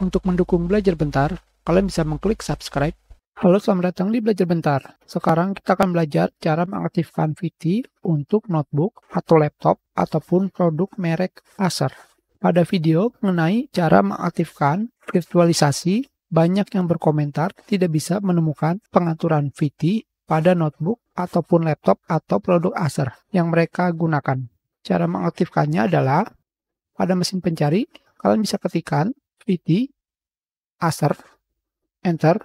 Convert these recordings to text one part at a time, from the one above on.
Untuk mendukung belajar bentar, kalian bisa mengklik subscribe. Halo, selamat datang di Belajar Bentar. Sekarang kita akan belajar cara mengaktifkan VT untuk notebook atau laptop ataupun produk merek Acer. Pada video mengenai cara mengaktifkan virtualisasi, banyak yang berkomentar tidak bisa menemukan pengaturan VT pada notebook ataupun laptop atau produk Acer yang mereka gunakan. Cara mengaktifkannya adalah pada mesin pencari, kalian bisa ketikkan VT, Acer enter.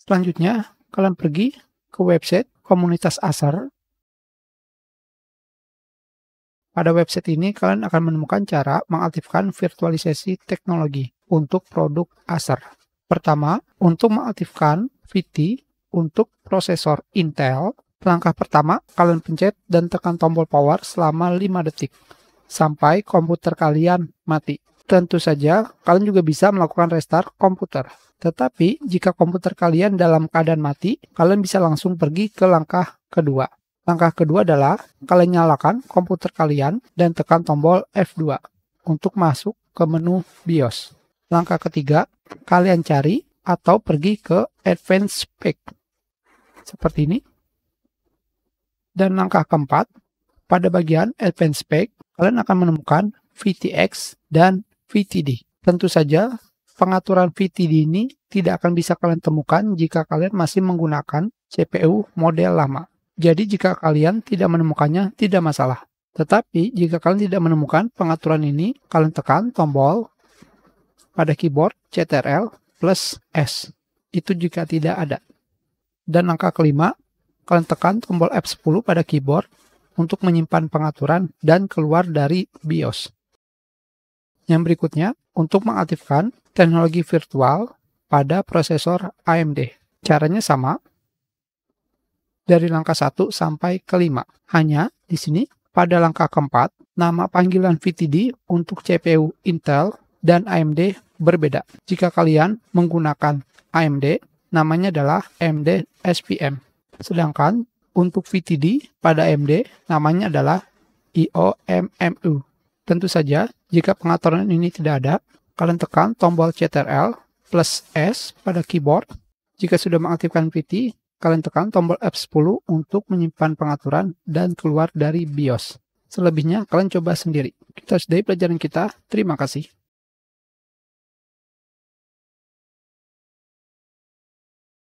Selanjutnya, kalian pergi ke website komunitas Acer. Pada website ini, kalian akan menemukan cara mengaktifkan virtualisasi teknologi untuk produk Acer. Pertama, untuk mengaktifkan VT untuk prosesor Intel, langkah pertama, kalian pencet dan tekan tombol power selama 5 detik sampai komputer kalian mati. Tentu saja, kalian juga bisa melakukan restart komputer. Tetapi, jika komputer kalian dalam keadaan mati, kalian bisa langsung pergi ke langkah kedua. Langkah kedua adalah kalian nyalakan komputer kalian dan tekan tombol F2 untuk masuk ke menu BIOS. Langkah ketiga, kalian cari atau pergi ke Advanced Pack. Seperti ini. Dan langkah keempat, pada bagian Advanced Spec, kalian akan menemukan VTX dan VTD. Tentu saja, pengaturan VTD ini tidak akan bisa kalian temukan jika kalian masih menggunakan CPU model lama. Jadi jika kalian tidak menemukannya, tidak masalah. Tetapi jika kalian tidak menemukan pengaturan ini, kalian tekan tombol pada keyboard CTRL plus S. Itu jika tidak ada. Dan angka kelima, kalian tekan tombol F10 pada keyboard untuk menyimpan pengaturan dan keluar dari BIOS. Yang berikutnya, untuk mengaktifkan teknologi virtual pada prosesor AMD. Caranya sama, dari langkah 1 sampai ke 5. Hanya di sini, pada langkah keempat, nama panggilan VTD untuk CPU Intel dan AMD berbeda. Jika kalian menggunakan AMD, namanya adalah AMD SPM. Sedangkan untuk VTD pada MD namanya adalah IOMMU. Tentu saja, jika pengaturan ini tidak ada, kalian tekan tombol CTRL plus S pada keyboard. Jika sudah mengaktifkan VT, kalian tekan tombol F10 untuk menyimpan pengaturan dan keluar dari BIOS. Selebihnya, kalian coba sendiri. Kita sudahi pelajaran kita. Terima kasih.